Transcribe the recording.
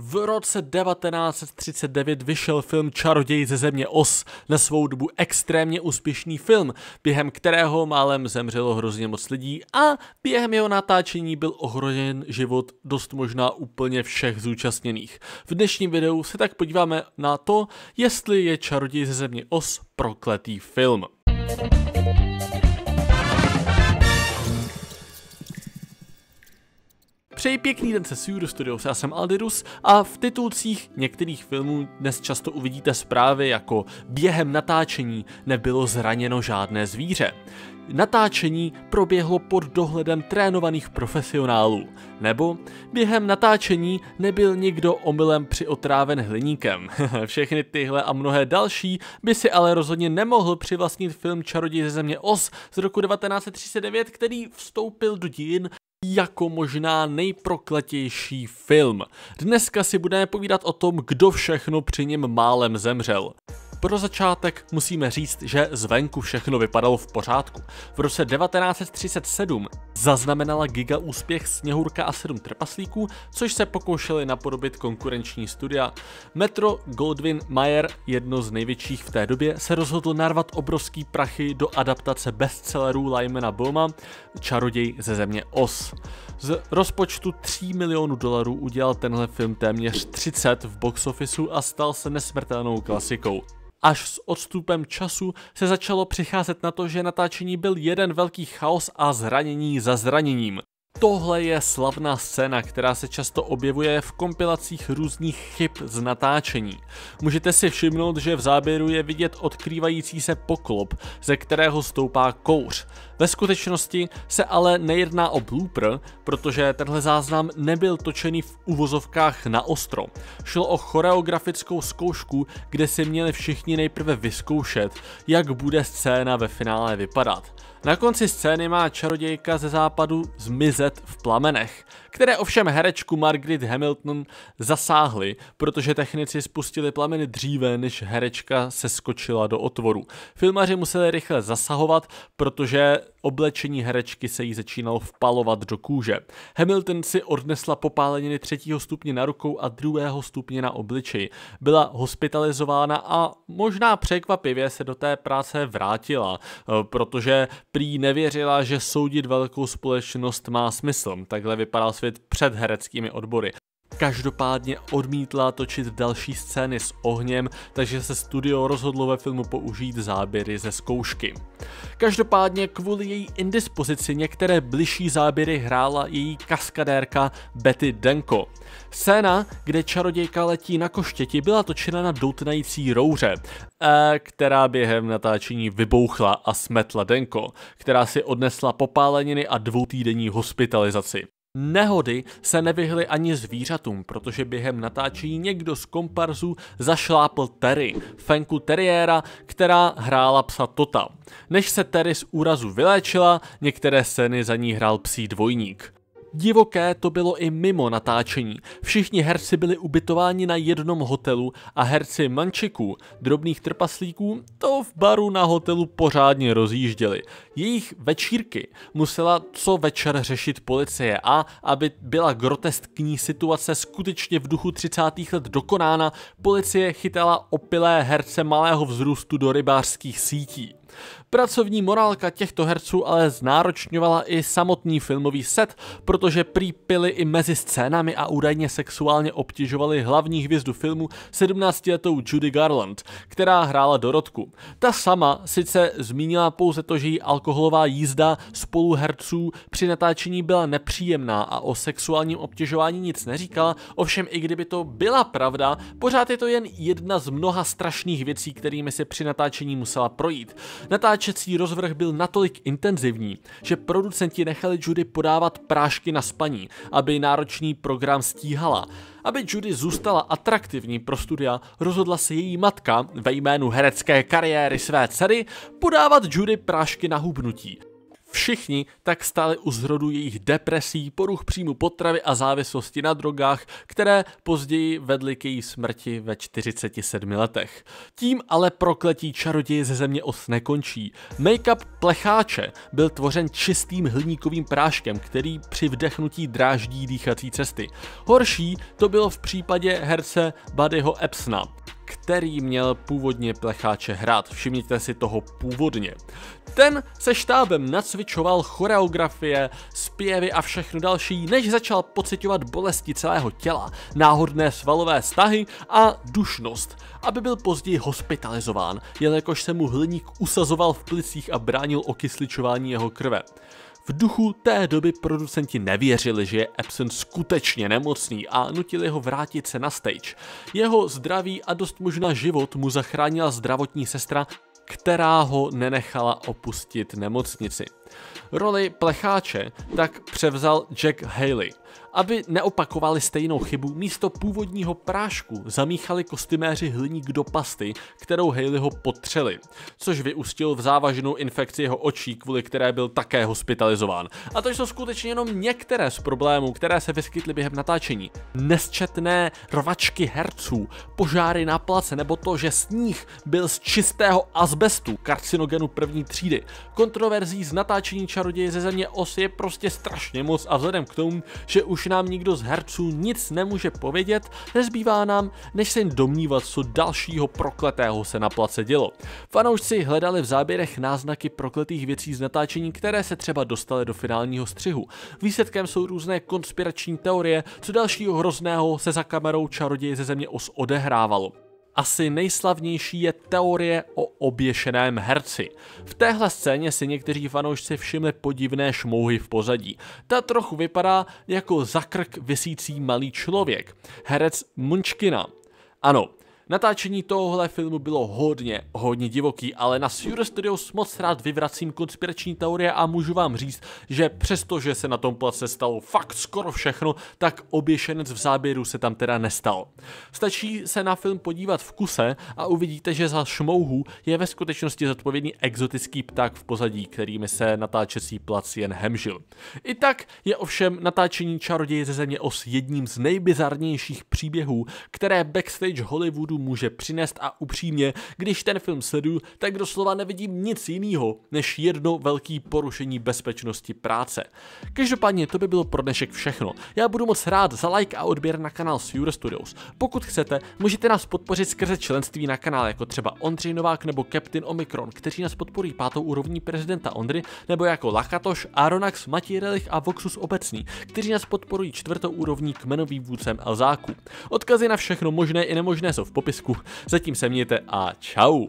V roce 1939 vyšel film Čaroděj ze země Os, na svou dobu extrémně úspěšný film, během kterého málem zemřelo hrozně moc lidí a během jeho natáčení byl ohrožen život dost možná úplně všech zúčastněných. V dnešním videu se tak podíváme na to, jestli je Čaroděj ze země Os prokletý film. Thank you. Přeji pěkný den se Suru Studios, já jsem Aldirus a v titulcích některých filmů dnes často uvidíte zprávy jako během natáčení nebylo zraněno žádné zvíře. Natáčení proběhlo pod dohledem trénovaných profesionálů, nebo během natáčení nebyl nikdo omylem přiotráven hliníkem. Všechny tyhle a mnohé další by si ale rozhodně nemohl přivlastnit film Čaroděj ze země Os z roku 1939, který vstoupil do dějin jako možná nejprokletější film. Dneska si budeme povídat o tom, kdo všechno při něm málem zemřel. Pro začátek musíme říct, že zvenku všechno vypadalo v pořádku. V roce 1937 zaznamenala giga úspěch Sněhurka a sedm trpaslíků, což se pokoušeli napodobit konkurenční studia. Metro Goldwyn Mayer, jedno z největších v té době, se rozhodl narvat obrovský prachy do adaptace bestsellerů Lymana Boma, Čaroděj ze země Os. Z rozpočtu 3 milionů dolarů udělal tenhle film téměř 30 v box officeu a stal se nesmrtelnou klasikou. Až s odstupem času se začalo přicházet na to, že natáčení byl jeden velký chaos a zranění za zraněním. Tohle je slavná scéna, která se často objevuje v kompilacích různých chyb z natáčení. Můžete si všimnout, že v záběru je vidět odkrývající se poklop, ze kterého stoupá kouř. Ve skutečnosti se ale nejedná o blooper, protože tenhle záznam nebyl točený v uvozovkách na ostro. Šlo o choreografickou zkoušku, kde si měli všichni nejprve vyzkoušet, jak bude scéna ve finále vypadat. Na konci scény má čarodějka ze západu zmizet v plamenech, které ovšem herečku Margaret Hamilton zasáhly, protože technici spustili plameny dříve, než herečka se skočila do otvoru. Filmaři museli rychle zasahovat, protože oblečení herečky se jí začínalo vpalovat do kůže. Hamilton si odnesla popáleniny třetího stupně na rukou a druhého stupně na obličeji. Byla hospitalizována a možná překvapivě se do té práce vrátila, eh, protože prý nevěřila, že soudit velkou společnost má smysl. Takhle vypadal svět před hereckými odbory. Každopádně odmítla točit další scény s ohněm, takže se studio rozhodlo ve filmu použít záběry ze zkoušky. Každopádně kvůli její indispozici některé bližší záběry hrála její kaskadérka Betty Denko. Scéna, kde čarodějka letí na koštěti, byla točena na doutnající rouře, eh, která během natáčení vybouchla a smetla Denko, která si odnesla popáleniny a dvoutýdenní hospitalizaci. Nehody se nevyhly ani zvířatům, protože během natáčení někdo z komparzů zašlápl Terry, fenku teriéra, která hrála psa Tota. Než se Terry z úrazu vyléčila, některé scény za ní hrál psí dvojník. Divoké to bylo i mimo natáčení. Všichni herci byli ubytováni na jednom hotelu a herci mančiků, drobných trpaslíků, to v baru na hotelu pořádně rozjížděli. Jejich večírky musela co večer řešit policie a, aby byla groteskní situace skutečně v duchu 30. let dokonána, policie chytala opilé herce malého vzrůstu do rybářských sítí. Pracovní morálka těchto herců ale znáročňovala i samotný filmový set, protože prípily i mezi scénami a údajně sexuálně obtěžovali hlavní hvězdu filmu 17-letou Judy Garland, která hrála Dorotku. Ta sama sice zmínila pouze to, že jí alkoholová jízda spoluherců při natáčení byla nepříjemná a o sexuálním obtěžování nic neříkala, ovšem i kdyby to byla pravda, pořád je to jen jedna z mnoha strašných věcí, kterými se při natáčení musela projít. Natáčecí rozvrh byl natolik intenzivní, že producenti nechali Judy podávat prášky na spaní, aby náročný program stíhala. Aby Judy zůstala atraktivní pro studia, rozhodla se její matka ve jménu herecké kariéry své dcery podávat Judy prášky na hubnutí. Všichni tak stáli u zrodu jejich depresí, poruch příjmu potravy a závislosti na drogách, které později vedly k její smrti ve 47 letech. Tím ale prokletí čaroděje ze země os nekončí. Make-up plecháče byl tvořen čistým hliníkovým práškem, který při vdechnutí dráždí dýchací cesty. Horší to bylo v případě herce Buddyho Epsna který měl původně plecháče hrát. Všimněte si toho původně. Ten se štábem nacvičoval choreografie, zpěvy a všechno další, než začal pocitovat bolesti celého těla, náhodné svalové stahy a dušnost, aby byl později hospitalizován, jelikož se mu hliník usazoval v plicích a bránil okysličování jeho krve. V duchu té doby producenti nevěřili, že je Epson skutečně nemocný a nutili ho vrátit se na stage. Jeho zdraví a dost možná život mu zachránila zdravotní sestra, která ho nenechala opustit nemocnici. Roli plecháče tak převzal Jack Haley, aby neopakovali stejnou chybu, místo původního prášku zamíchali kostyméři hliník do pasty, kterou Haleyho potřeli, což vyústil v závažnou infekci jeho očí, kvůli které byl také hospitalizován. A to jsou skutečně jenom některé z problémů, které se vyskytly během natáčení. Nesčetné rvačky herců, požáry na place nebo to, že sníh byl z čistého azbestu, karcinogenu první třídy. Kontroverzí z natáčení čaroděje ze země os je prostě strašně moc a vzhledem k tomu, že už nám nikdo z herců nic nemůže povědět, nezbývá nám, než se jen domnívat, co dalšího prokletého se na place dělo. Fanoušci hledali v záběrech náznaky prokletých věcí z natáčení, které se třeba dostaly do finálního střihu. Výsledkem jsou různé konspirační teorie, co dalšího hrozného se za kamerou čaroděje ze země os odehrávalo. Asi nejslavnější je teorie o oběšeném herci. V téhle scéně si někteří fanoušci všimli podivné šmouhy v pozadí. Ta trochu vypadá jako zakrk vysící malý člověk. Herec Munčkina. Ano, Natáčení tohohle filmu bylo hodně, hodně divoký, ale na Sure Studios moc rád vyvracím konspirační teorie a můžu vám říct, že přestože se na tom place stalo fakt skoro všechno, tak oběšenec v záběru se tam teda nestal. Stačí se na film podívat v kuse a uvidíte, že za šmouhu je ve skutečnosti zodpovědný exotický pták v pozadí, kterými se natáčecí plac jen hemžil. I tak je ovšem natáčení Čaroděje ze země os jedním z nejbizarnějších příběhů, které backstage Hollywoodu film může přinést a upřímně, když ten film sleduju, tak doslova nevidím nic jiného než jedno velké porušení bezpečnosti práce. Každopádně to by bylo pro dnešek všechno. Já budu moc rád za like a odběr na kanál Sure Studios. Pokud chcete, můžete nás podpořit skrze členství na kanále, jako třeba Ondřej Novák nebo Captain Omikron, kteří nás podporují pátou úrovní prezidenta Ondry, nebo jako Lakatoš, Aronax, Matěj Relich a Voxus Obecný, kteří nás podporují čtvrtou úrovní kmenový vůdcem Elzáku. Odkazy na všechno možné i nemožné jsou v popisu popisku. Zatím se mějte a čau.